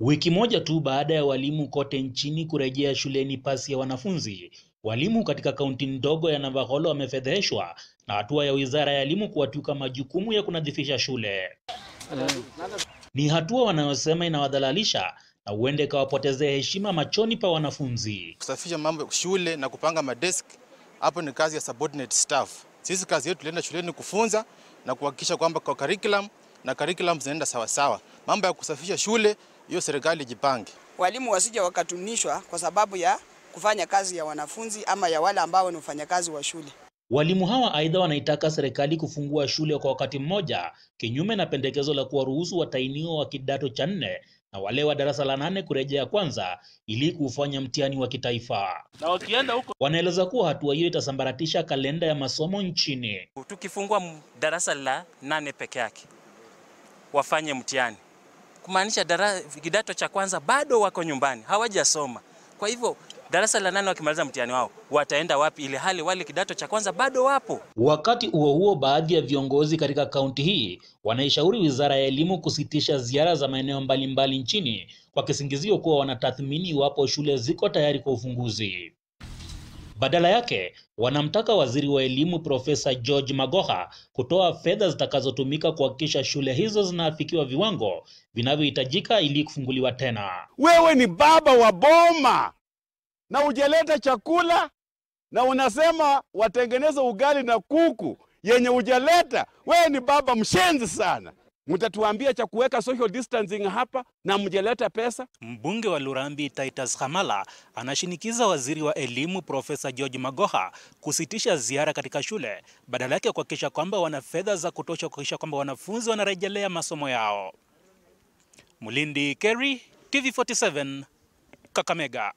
Wiki moja tu baada ya walimu kote nchini kurejea shuleni pasi ya wanafunzi, walimu katika kaunti ndogo ya Navakholo wamefedheheshwa na hatua ya Wizara ya Elimu kuwatuka majukumu ya kunadhifisha shule. Ni hatua wanayosema inawadhalalisha na huende kawapotezea heshima machoni pa wanafunzi. Kusafisha mambo shule na kupanga madesk, hapo ni kazi ya subordinate staff. Sisi kazi yetu tulienda shuleni kufunza na kuhakikisha kwamba kwa curriculum na curriculum zinaenda sawasawa. Mambo ya kusafisha shule, hiyo serikali jipange. Walimu wasije wakatunishwa kwa sababu ya kufanya kazi ya wanafunzi ama ya wale ambao ni wafanyakazi wa shule. Walimu hawa aidha wanaitaka serikali kufungua shule kwa wakati mmoja, kinyume na pendekezo la kuwaruhusu watainio wa kidato cha nne na wale wa darasa la nane kurejea kwanza ili kuufanya mtihani wa kitaifa. Na wakienda huko, wanaeleza kuwa hatua hiyo itasambaratisha kalenda ya masomo nchini. Tukifungua darasa la nane peke yake wafanye mtihani kumaanisha kidato cha kwanza bado wako nyumbani, hawajasoma. Kwa hivyo darasa la nane wakimaliza mtihani wao wataenda wapi, ili hali wale kidato cha kwanza bado wapo? Wakati huo huo, baadhi ya viongozi katika kaunti hii wanaishauri wizara ya elimu kusitisha ziara za maeneo mbalimbali nchini kwa kisingizio kuwa wanatathmini iwapo shule ziko tayari kwa ufunguzi. Badala yake wanamtaka waziri wa elimu Profesa George Magoha kutoa fedha zitakazotumika kuhakikisha shule hizo zinaafikiwa viwango vinavyohitajika ili kufunguliwa tena. Wewe ni baba wa boma na ujaleta chakula na unasema watengeneze ugali na kuku yenye ujaleta. Wewe ni baba mshenzi sana mtatuambia cha kuweka social distancing hapa na mjeleta pesa. Mbunge wa Lurambi Titus hamala anashinikiza waziri wa elimu Profesa George Magoha kusitisha ziara katika shule, badala yake kuhakikisha kwamba wana fedha za kutosha kuhakikisha kwamba wanafunzi wanarejelea masomo yao. Mulindi Kerry, TV47, Kakamega.